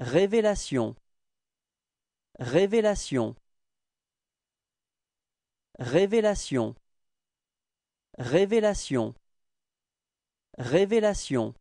Révélation Révélation Révélation Révélation Révélation